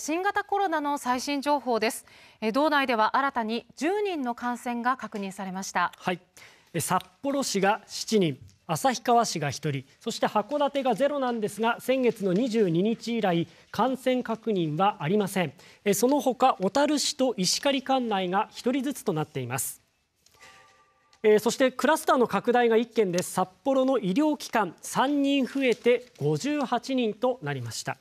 新型コロナの最新情報です。道内では新たに10人の感染が確認されました。はい、札幌市が7人、旭川市が1人、そして函館がゼロなんですが、先月の22日以来感染確認はありません。その他小樽市と石狩管内が1人ずつとなっています。えー、そしてクラスターの拡大が1件です札幌の医療機関3人増えて58人となりました。